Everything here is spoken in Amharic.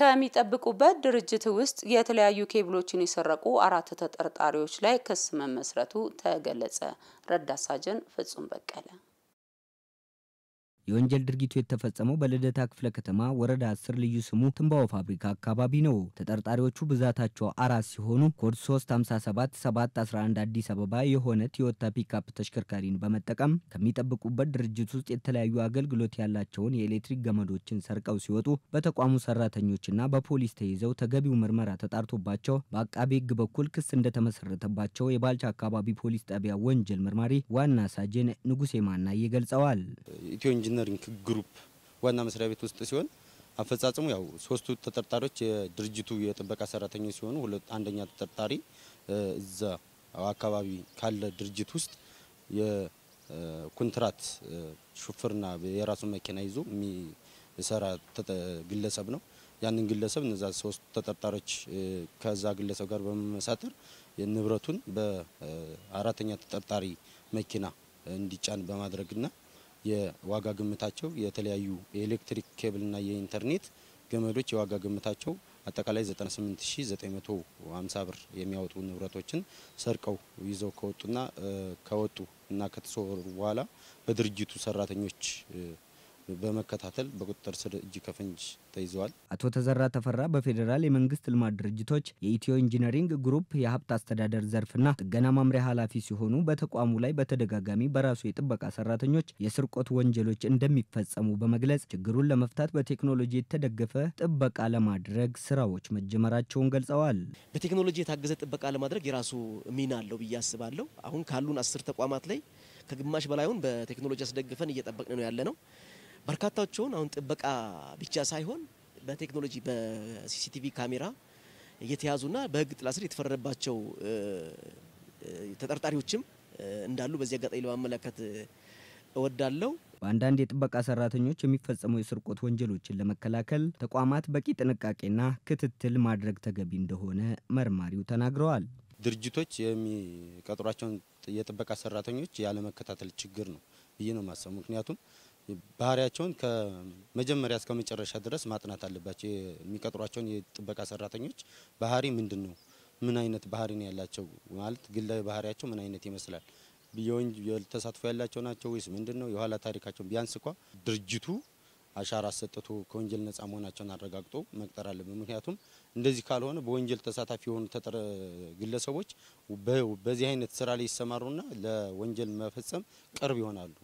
ከሚጠብቁበት ድርጅት ውስጥ የተለያዩ ኬብሎችን የሰረቁ አራት ተጠርጣሪዎች ላይ ክስ መመስረቱ ተገለጸ። ረዳት ሳጅን ፍጹም በቀለ የወንጀል ድርጊቱ የተፈጸመው በልደታ ክፍለ ከተማ ወረዳ 10 ልዩ ስሙ ትንባው ፋብሪካ አካባቢ ነው። ተጠርጣሪዎቹ ብዛታቸው አራት ሲሆኑ ኮድ 357711 አዲስ አበባ የሆነ የወታ ፒክአፕ ተሽከርካሪን በመጠቀም ከሚጠብቁበት ድርጅት ውስጥ የተለያዩ አገልግሎት ያላቸውን የኤሌክትሪክ ገመዶችን ሰርቀው ሲወጡ በተቋሙ ሰራተኞችና በፖሊስ ተይዘው ተገቢው ምርመራ ተጣርቶባቸው በአቃቤ ሕግ በኩል ክስ እንደተመሰረተባቸው የባልቻ አካባቢ ፖሊስ ጣቢያ ወንጀል መርማሪ ዋና ሳጅን ንጉሴ ማናዬ ገልጸዋል። ኢንጂነሪንግ ግሩፕ ዋና መስሪያ ቤት ውስጥ ሲሆን አፈጻጸሙ ያው ሶስቱ ተጠርጣሪዎች የድርጅቱ የጥበቃ ሰራተኞች ሲሆኑ ሁለት አንደኛ ተጠርጣሪ እዛ አካባቢ ካለ ድርጅት ውስጥ የኮንትራት ሹፍርና የራሱን መኪና ይዞ የሚሰራ ግለሰብ ነው። ያንን ግለሰብ እነዛ ሶስት ተጠርጣሪዎች ከዛ ግለሰብ ጋር በመመሳተር ንብረቱን በአራተኛ ተጠርጣሪ መኪና እንዲጫን በማድረግና የዋጋ ግምታቸው የተለያዩ የኤሌክትሪክ ኬብልና የኢንተርኔት ገመዶች የዋጋ ግምታቸው አጠቃላይ 98950 ብር የሚያወጡ ንብረቶችን ሰርቀው ይዘው ከወጡና ከወጡ እና ከተሰወሩ በኋላ በድርጅቱ ሰራተኞች በመከታተል በቁጥጥር ስር እጅ ከፍንጅ ተይዘዋል። አቶ ተዘራ ተፈራ በፌዴራል የመንግስት ልማት ድርጅቶች የኢትዮ ኢንጂነሪንግ ግሩፕ የሀብት አስተዳደር ዘርፍና ጥገና ማምሪያ ኃላፊ ሲሆኑ በተቋሙ ላይ በተደጋጋሚ በራሱ የጥበቃ ሰራተኞች የስርቆት ወንጀሎች እንደሚፈጸሙ በመግለጽ ችግሩን ለመፍታት በቴክኖሎጂ የተደገፈ ጥበቃ ለማድረግ ስራዎች መጀመራቸውን ገልጸዋል። በቴክኖሎጂ የታገዘ ጥበቃ ለማድረግ የራሱ ሚና አለው ብዬ አስባለሁ። አሁን ካሉን አስር ተቋማት ላይ ከግማሽ በላይሁን በቴክኖሎጂ አስደግፈን እየጠበቅን ነው ያለ ነው። በርካታቸውን አሁን ጥበቃ ብቻ ሳይሆን በቴክኖሎጂ በሲሲቲቪ ካሜራ እየተያዙና በህግ ጥላ ስር የተፈረደባቸው ተጠርጣሪዎችም እንዳሉ በዚህ አጋጣሚ ለማመለከት እወዳለሁ። በአንዳንድ የጥበቃ ሰራተኞች የሚፈጸሙ የስርቆት ወንጀሎችን ለመከላከል ተቋማት በቂ ጥንቃቄና ክትትል ማድረግ ተገቢ እንደሆነ መርማሪው ተናግረዋል። ድርጅቶች የሚቀጥሯቸውን የጥበቃ ሰራተኞች ያለመከታተል ችግር ነው ብዬ ነው ማሰብ። ምክንያቱም ባህሪያቸውን ከመጀመሪያ እስከ መጨረሻ ድረስ ማጥናት አለባቸው። የሚቀጥሯቸውን የጥበቃ ሰራተኞች ባህሪ ምንድን ነው፣ ምን አይነት ባህሪ ነው ያላቸው ማለት ግላዊ ባህሪያቸው ምን አይነት ይመስላል፣ የወንጀል ተሳትፎ ያላቸው ናቸው ወይስ ምንድን ነው የኋላ ታሪካቸው? ቢያንስ እንኳ ድርጅቱ አሻራ አሰጥቶ ከወንጀል ነጻ መሆናቸውን አረጋግጦ መቅጠር አለብን። ምክንያቱም እንደዚህ ካልሆነ በወንጀል ተሳታፊ የሆኑ ተጠረ ግለሰቦች በዚህ አይነት ስራ ላይ ይሰማሩና ለወንጀል መፈጸም ቅርብ ይሆናሉ።